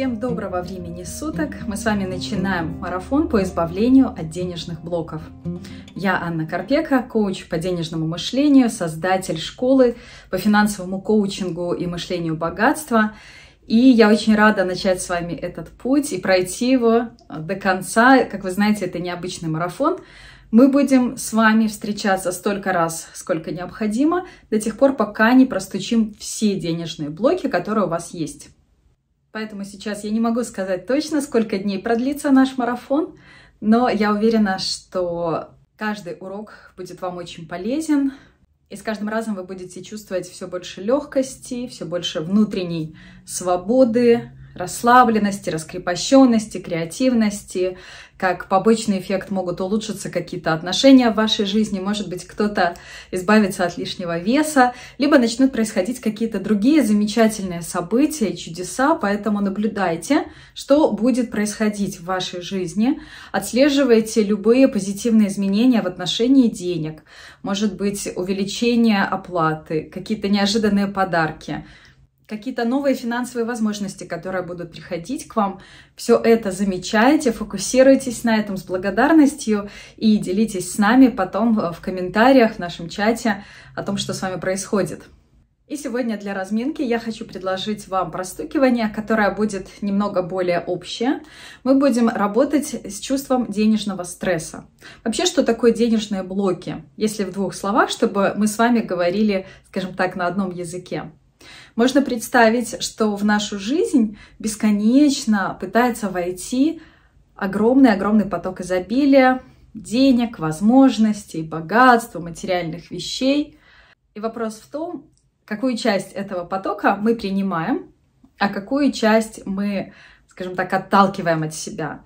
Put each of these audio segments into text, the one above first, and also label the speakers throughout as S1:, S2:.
S1: Всем доброго времени суток! Мы с вами начинаем марафон по избавлению от денежных блоков. Я Анна Карпека, коуч по денежному мышлению, создатель школы по финансовому коучингу и мышлению богатства. И я очень рада начать с вами этот путь и пройти его до конца. Как вы знаете, это необычный марафон, мы будем с вами встречаться столько раз, сколько необходимо, до тех пор, пока не простучим все денежные блоки, которые у вас есть. Поэтому сейчас я не могу сказать точно, сколько дней продлится наш марафон, но я уверена, что каждый урок будет вам очень полезен, и с каждым разом вы будете чувствовать все больше легкости, все больше внутренней свободы, расслабленности, раскрепощенности, креативности, как побочный эффект могут улучшиться какие-то отношения в вашей жизни, может быть, кто-то избавится от лишнего веса, либо начнут происходить какие-то другие замечательные события чудеса, поэтому наблюдайте, что будет происходить в вашей жизни, отслеживайте любые позитивные изменения в отношении денег, может быть, увеличение оплаты, какие-то неожиданные подарки – какие-то новые финансовые возможности, которые будут приходить к вам. Все это замечайте, фокусируйтесь на этом с благодарностью и делитесь с нами потом э, в комментариях, в нашем чате о том, что с вами происходит. И сегодня для разминки я хочу предложить вам простукивание, которое будет немного более общее. Мы будем работать с чувством денежного стресса. Вообще, что такое денежные блоки? Если в двух словах, чтобы мы с вами говорили, скажем так, на одном языке. Можно представить, что в нашу жизнь бесконечно пытается войти огромный-огромный поток изобилия, денег, возможностей, богатства, материальных вещей. И вопрос в том, какую часть этого потока мы принимаем, а какую часть мы, скажем так, отталкиваем от себя.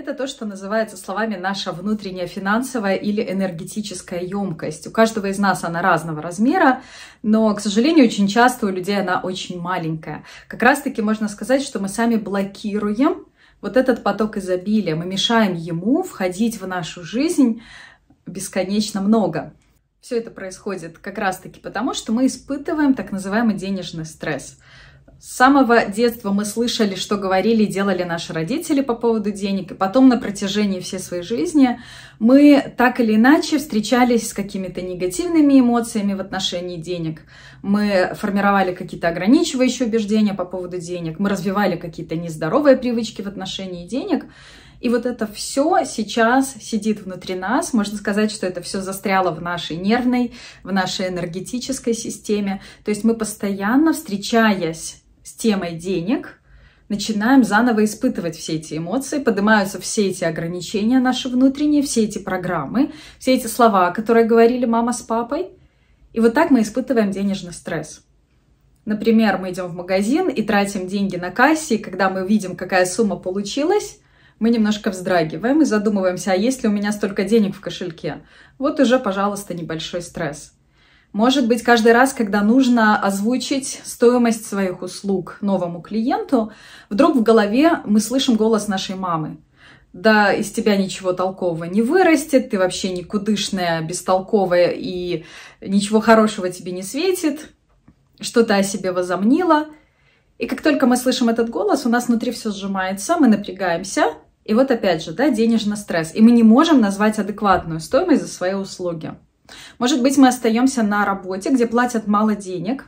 S1: Это то, что называется словами наша внутренняя финансовая или энергетическая емкость. У каждого из нас она разного размера, но, к сожалению, очень часто у людей она очень маленькая. Как раз-таки можно сказать, что мы сами блокируем вот этот поток изобилия, мы мешаем ему входить в нашу жизнь бесконечно много. Все это происходит как раз-таки потому, что мы испытываем так называемый денежный стресс – с самого детства мы слышали, что говорили и делали наши родители по поводу денег, и потом на протяжении всей своей жизни мы так или иначе встречались с какими-то негативными эмоциями в отношении денег. Мы формировали какие-то ограничивающие убеждения по поводу денег, мы развивали какие-то нездоровые привычки в отношении денег. И вот это все сейчас сидит внутри нас. Можно сказать, что это все застряло в нашей нервной, в нашей энергетической системе. То есть мы постоянно, встречаясь с темой денег, начинаем заново испытывать все эти эмоции, поднимаются все эти ограничения наши внутренние, все эти программы, все эти слова, которые говорили мама с папой. И вот так мы испытываем денежный стресс. Например, мы идем в магазин и тратим деньги на кассе, и когда мы видим, какая сумма получилась, мы немножко вздрагиваем и задумываемся, а есть ли у меня столько денег в кошельке? Вот уже, пожалуйста, небольшой стресс. Может быть, каждый раз, когда нужно озвучить стоимость своих услуг новому клиенту, вдруг в голове мы слышим голос нашей мамы. Да, из тебя ничего толкового не вырастет, ты вообще никудышная, бестолковая и ничего хорошего тебе не светит, что ты о себе возомнила. И как только мы слышим этот голос, у нас внутри все сжимается, мы напрягаемся, и вот опять же, да, денежный стресс. И мы не можем назвать адекватную стоимость за свои услуги. Может быть, мы остаемся на работе, где платят мало денег,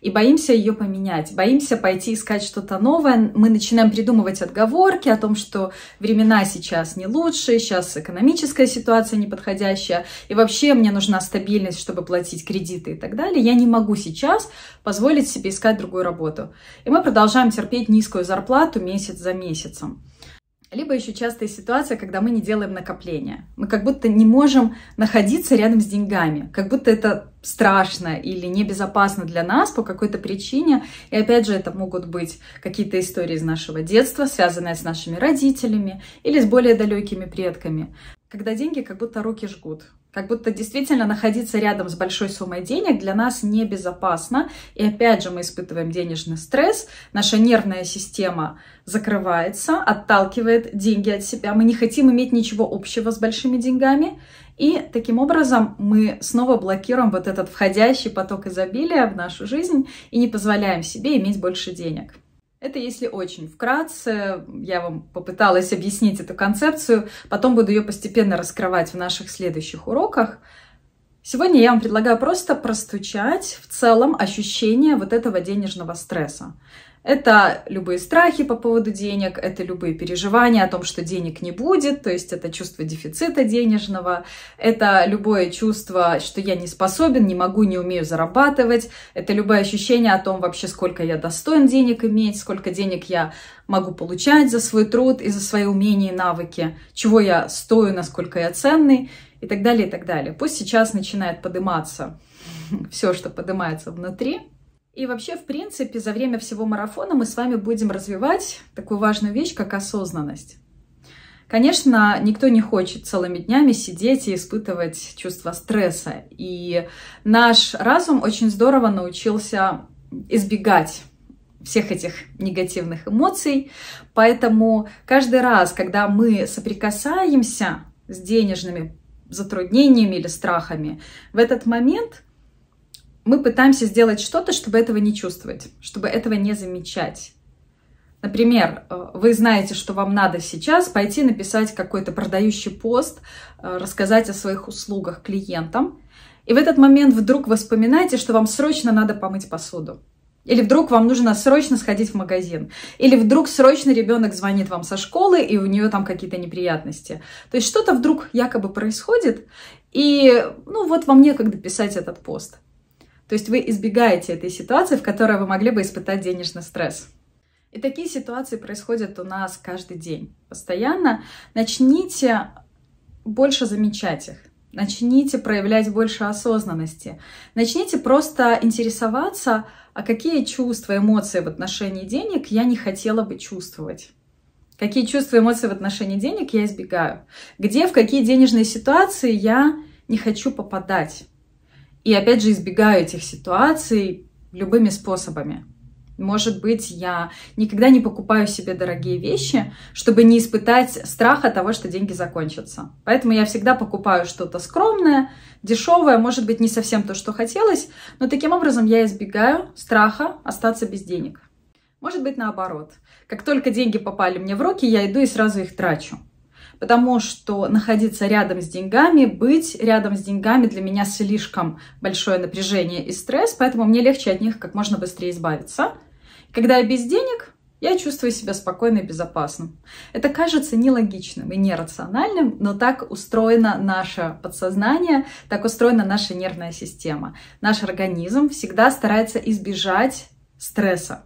S1: и боимся ее поменять, боимся пойти искать что-то новое. Мы начинаем придумывать отговорки о том, что времена сейчас не лучшие, сейчас экономическая ситуация неподходящая, и вообще мне нужна стабильность, чтобы платить кредиты и так далее. Я не могу сейчас позволить себе искать другую работу. И мы продолжаем терпеть низкую зарплату месяц за месяцем. Либо еще частая ситуация, когда мы не делаем накопления. Мы как будто не можем находиться рядом с деньгами, как будто это страшно или небезопасно для нас по какой-то причине. И опять же, это могут быть какие-то истории из нашего детства, связанные с нашими родителями или с более далекими предками, когда деньги как будто руки жгут. Как будто действительно находиться рядом с большой суммой денег для нас небезопасно. И опять же мы испытываем денежный стресс, наша нервная система закрывается, отталкивает деньги от себя. Мы не хотим иметь ничего общего с большими деньгами. И таким образом мы снова блокируем вот этот входящий поток изобилия в нашу жизнь и не позволяем себе иметь больше денег. Это если очень вкратце, я вам попыталась объяснить эту концепцию, потом буду ее постепенно раскрывать в наших следующих уроках. Сегодня я вам предлагаю просто простучать в целом ощущение вот этого денежного стресса. Это любые страхи по поводу денег, это любые переживания о том, что денег не будет, то есть это чувство дефицита денежного, это любое чувство, что я не способен, не могу, не умею зарабатывать, это любое ощущение о том вообще, сколько я достоин денег иметь, сколько денег я могу получать за свой труд и за свои умения и навыки, чего я стою, насколько я ценный и так далее, и так далее. Пусть сейчас начинает подниматься все, что поднимается внутри – и вообще, в принципе, за время всего марафона мы с вами будем развивать такую важную вещь, как осознанность. Конечно, никто не хочет целыми днями сидеть и испытывать чувство стресса. И наш разум очень здорово научился избегать всех этих негативных эмоций. Поэтому каждый раз, когда мы соприкасаемся с денежными затруднениями или страхами, в этот момент мы пытаемся сделать что-то, чтобы этого не чувствовать, чтобы этого не замечать. Например, э, вы знаете, что вам надо сейчас пойти написать какой-то продающий пост, э, рассказать о своих услугах клиентам. И в этот момент вдруг вы вспоминаете, что вам срочно надо помыть посуду. Или вдруг вам нужно срочно сходить в магазин. Или вдруг срочно ребенок звонит вам со школы, и у нее там какие-то неприятности. То есть что-то вдруг якобы происходит, и ну вот вам некогда писать этот пост. То есть вы избегаете этой ситуации, в которой вы могли бы испытать денежный стресс. И такие ситуации происходят у нас каждый день, постоянно. Начните больше замечать их. Начните проявлять больше осознанности. Начните просто интересоваться, а какие чувства, эмоции в отношении денег я не хотела бы чувствовать. Какие чувства, эмоции в отношении денег я избегаю. Где, в какие денежные ситуации я не хочу попадать. И опять же, избегаю этих ситуаций любыми способами. Может быть, я никогда не покупаю себе дорогие вещи, чтобы не испытать страха того, что деньги закончатся. Поэтому я всегда покупаю что-то скромное, дешевое, может быть, не совсем то, что хотелось, но таким образом я избегаю страха остаться без денег. Может быть, наоборот. Как только деньги попали мне в руки, я иду и сразу их трачу потому что находиться рядом с деньгами, быть рядом с деньгами для меня слишком большое напряжение и стресс, поэтому мне легче от них как можно быстрее избавиться. Когда я без денег, я чувствую себя спокойно и безопасно. Это кажется нелогичным и нерациональным, но так устроено наше подсознание, так устроена наша нервная система. Наш организм всегда старается избежать стресса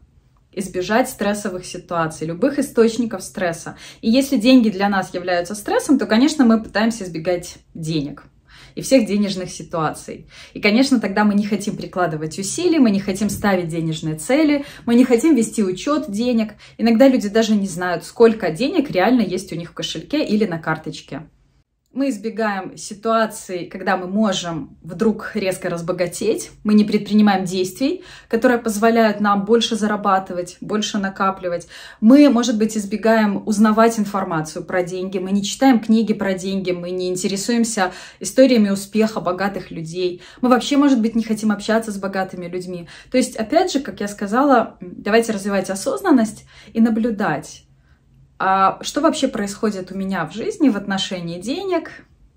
S1: избежать стрессовых ситуаций, любых источников стресса. И если деньги для нас являются стрессом, то, конечно, мы пытаемся избегать денег и всех денежных ситуаций. И, конечно, тогда мы не хотим прикладывать усилий, мы не хотим ставить денежные цели, мы не хотим вести учет денег. Иногда люди даже не знают, сколько денег реально есть у них в кошельке или на карточке. Мы избегаем ситуации, когда мы можем вдруг резко разбогатеть. Мы не предпринимаем действий, которые позволяют нам больше зарабатывать, больше накапливать. Мы, может быть, избегаем узнавать информацию про деньги. Мы не читаем книги про деньги, мы не интересуемся историями успеха богатых людей. Мы вообще, может быть, не хотим общаться с богатыми людьми. То есть, опять же, как я сказала, давайте развивать осознанность и наблюдать а что вообще происходит у меня в жизни в отношении денег,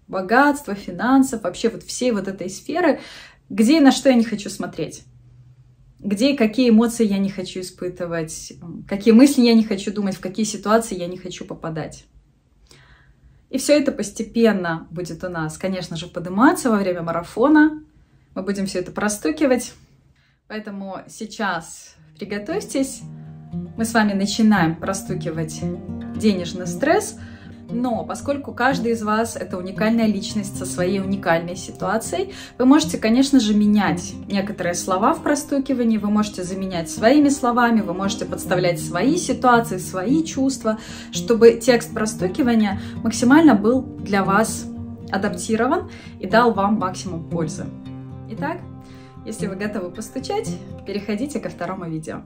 S1: богатства, финансов, вообще вот всей вот этой сферы, где и на что я не хочу смотреть, где и какие эмоции я не хочу испытывать, какие мысли я не хочу думать, в какие ситуации я не хочу попадать. И все это постепенно будет у нас, конечно же, подниматься во время марафона. Мы будем все это простукивать. Поэтому сейчас приготовьтесь, мы с вами начинаем простукивать денежный стресс, но поскольку каждый из вас это уникальная личность со своей уникальной ситуацией, вы можете, конечно же, менять некоторые слова в простукивании, вы можете заменять своими словами, вы можете подставлять свои ситуации, свои чувства, чтобы текст простукивания максимально был для вас адаптирован и дал вам максимум пользы. Итак, если вы готовы постучать, переходите ко второму видео.